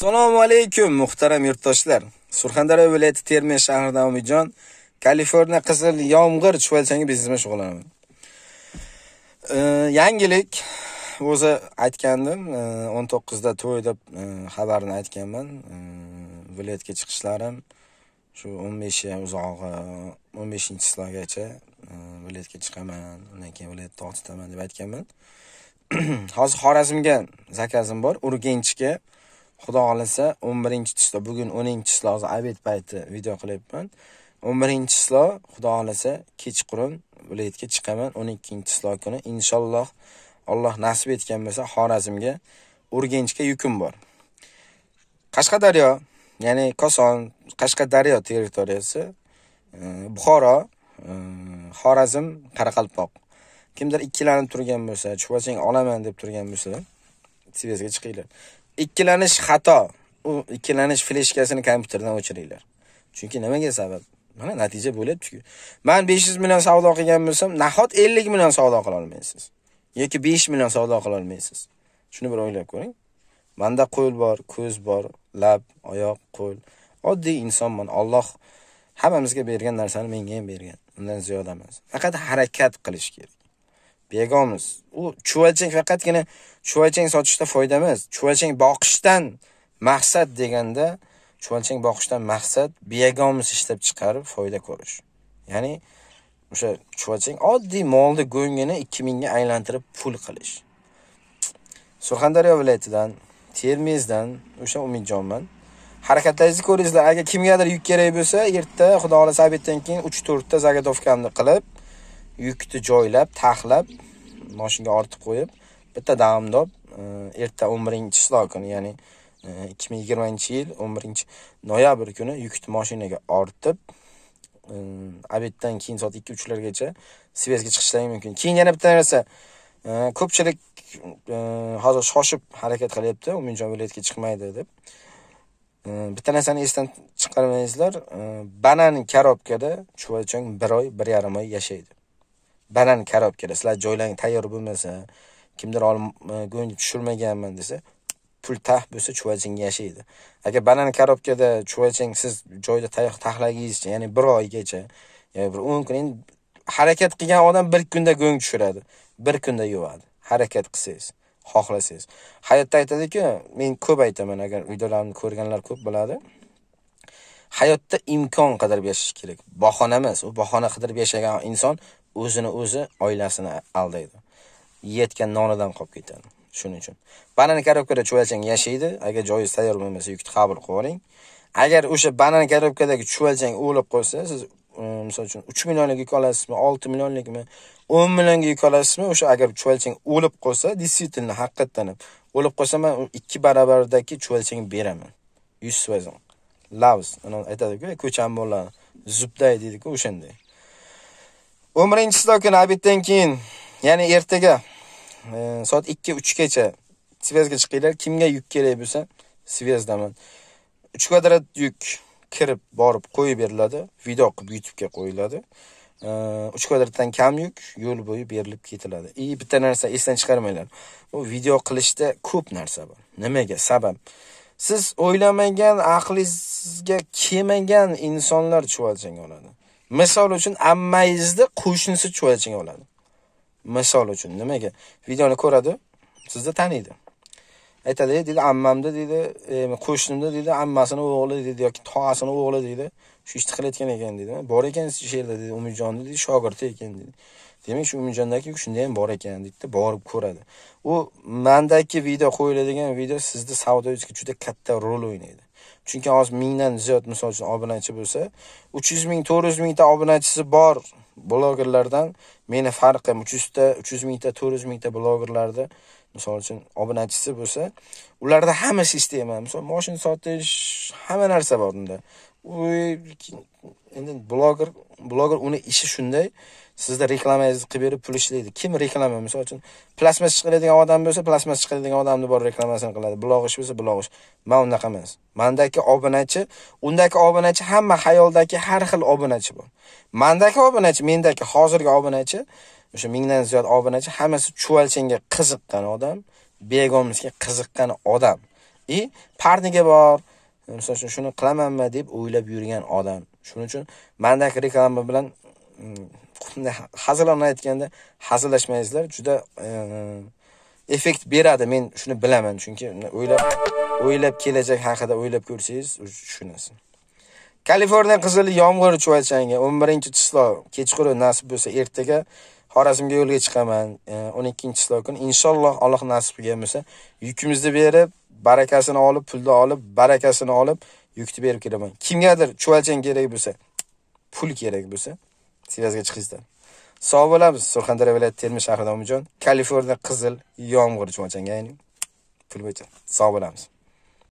Assalomu alaykum muhtaram yurtdoshlar. Surxondaryo viloyati Termiz shahridan Umidjon Kaliforniya qizil yomg'ir chuvalchangi biznes bilan shug'ullanaman. yangilik o'zi aytgandim, 19 da to'y deb xabarni xabarini aytganman. Viloyatga chiqishlarim shu 15 uzog'i 15-sinfgacha viloyatga chiqaman, undan keyin viloyatda otitaman deb aytganman. Hozir Xorazmga zakazim bor, Urganchga. xudo xohlasa 11 chislo bugun 10 chislo hozir obed payti video qilyapman 11 chislo xudo xohlasa kechqurun viloyatga chiqaman 12 chislo kuni inshaalloh alloh nasib etgan bo'lsa xorazmga urganchga yukim bor qashqadaryo ya'ni koson qashqadaryo territoriyasi e, buxoro e, xorazm qoraqalpoq kimdir ikkilanib turgan bo'lsa chuvochang olaman deb turgan bo'lsa svezga chiqinglar ikkilanish xato u ikkilanish fleshkasini kompyuterdan o'chiringlar chunki nimaga sabab mana natija bo'lyaptiku man 500 million savdo qilgan bo'lsam nahot 50 million savdo qila olmaysiz yoki 5 million savdo qila olmaysiz shuni bir o'ylab ko'ring manda qo'l bor ko'z bor lab oyoq qo'l oddiy insonman Alloh hammamizga bergan narsani menga ham bergan undan ziyoda emas faqat harakat qilish kerak begomuz. U chuvachang faqatgina chuvachang sotishda foyda emas. Chuvachang boqishdan maqsad deganda chuvachang boqishdan maqsad begomuz ishlab chiqarib foyda ko'rish. Ya'ni o'sha chuvachang oddiy molni go'ngini 2000 ga aylantirib pul qilish. Surxondaryo viloyatidan, Termizdan o'sha Umidjonman. harakatlaringizni ko'ringizlar agar kimgadir yuk kerak bo'lsa erta xudo xohlasa obeddan keyin uch to'rtta zagotovkamni qilib yukni joylab taxlab moshinga ortib qo'yib bitta damdop e, erta 11 число kuni ya'ni 2020 e, yil 11 noyabr kuni yukni mashinaga ortib abeddan e, keyin soat 2-3largacha Svezga chiqishlari mumkin. Keyin yana bitta narsa, ko'pchilik hozir shoshib harakat qilyapti, Umumjon viloyatga chiqmaydi deb. Bitta narsani esdan chiqarmaysizlar banan karobkada chuvachang 1 oy, 1,5 oy yashaydi. banan kerak sizlar joylang tayyor bo'lmasa kimdir olmagun e, tushirmaganman desa pul tah bo'lsa chuvachingga yashaydi agar banan karobkada chuvachang siz joyda tayoq taxlagingiz ya'ni bir oygacha ya'ni bir o'n kun endi harakat qilgan odam bir kunda go'ng tushiradi bir kunda yuvadi harakat qilsangiz xohlasangiz hayotda aytadiki men ko'p aytaman agar videolarimni ko'rganlar ko'p biladi hayotda imkon qidirib yashash kerak bahona emas u bahona qidirib yashagan inson o'zini o'zi oilasini aldaydi yetgan nonidan qolib ketadi shuning uchun banan karobkada chuvalchang yashaydi agar joyingiz tayyor bo'lmasa yukni qabul qilib oling agar o'sha banan karobkadagi chuvalchang o'lib qolsa siz e, misol uchun uch millionlik yuk olasizmi olti millionlikmi o'n millionga yuk olasizmi o'sha agar chuvalchang o'lib qolsa действительно haqiqatdan ham o'lib qolsa man ikki barabardagi chuvalchangni beraman yuz foiz lavz aytadiku ko'cha amborlarni zubday deydiku o'shanday 11-siylo kuni obeddan keyin, ya'ni ertaga e, soat 2-3 gacha Svezga chiqinglar. Kimga yuk kerak bo'lsa, Svezdaman. 3 kvadrat yuk kirib borib qo'yib beriladi, video qilib YouTube'ga qo'yiladi. 3 e, kvadratdan kam yuk yo'l bo'yi berilib ketiladi. И bitta narsa esdan chiqarmanglar. Bu video qilishda ko'p narsa bor. Nimaga? Sabab siz o'ylamagan, aqlingizga kelmagan insonlar chuvalchang oladi. Misol uchun ammangizni qo'shnisi chuvachiga oladi. Misol uchun nimaga? Videoni ko'radi, sizni taniydi. Aytadi, deydi, ammamda deydi, e, qo'shnimda deydi, ammasini o'g'li deydi yoki tog'asini o'g'li deydi, shu ishni qilayotgan ekan deydi. Bor ekan shu yerda deydi, Umidjonni deydi, shogirdi ekan deydi. Demak, shu Umidjondagi shunda ham bor ekan deydida borib ko'radi. U mandagi video qo'yiladigan video sizni savdo juda katta rol o'ynaydi. chunki hozir mingdan ziyod misol uchun obunachi bo'lsa uch yuz ming to'rt yuz mingta obunachisi bor blogerlardan meni farqim uch yuzta uch yuz mingta to'rt yuz mingta blogerlarni misol uchun obunachisi bo'lsa ularda hamma sistema misol moshina sotish hamma narsa bor unda endi bloger bloger uni ishi shunday sizda reklamangizni qilib berib pul ishlaydi kim reklama misol uchun plasmas chiqaradigan odam bo'lsa plasmas chiqaradigan odamni borib reklamasini qiladi blog ish bo'lsa blog ish man unaqa emas mandagi obunachi undagi obunachi hamma hayoldagi har xil obunachi bor mandagi obunachi mendagi hozirgi obunachi o'sha mingdan ziyod obunachi hammasi chuvalchanga qiziqqan odam begomizga qiziqqan odam и parniga bor misol uchun shuni qilamanmi deb o'ylab yurgan odam shuning uchun mandagi reklama bilan mm, hazilona aytganda hazillashmaysizlar juda eh, effekt beradi men shuni bilaman chunki o'ylab o'ylab kelajak haqida o'ylab ko'rsangiz tushunasiz kaliforniya qizili yomg'ir chuvalchangi 11 birinchi chislo kechqurun nasib bo'lsa ertaga Xorazmga yo'lga chiqaman. 12-chi e, iyul kuni inshaalloh Alloh nasib qilgan bo'lsa, yukimizni berib, barakasini olib, pulni olib, barakasini olib, yukni berib kelaman. Kimgadir chuvalchang kerak bo'lsa, pul kerak bo'lsa, Siyazga chiqingizdan. Sog' bo'lamiz. Surxondaryo viloyati Termiz shahridan Umidjon, Kaliforniya qizil yomg'ir chuvalchanga, ya'ni pul bo'yicha. Sog' bo'lamiz.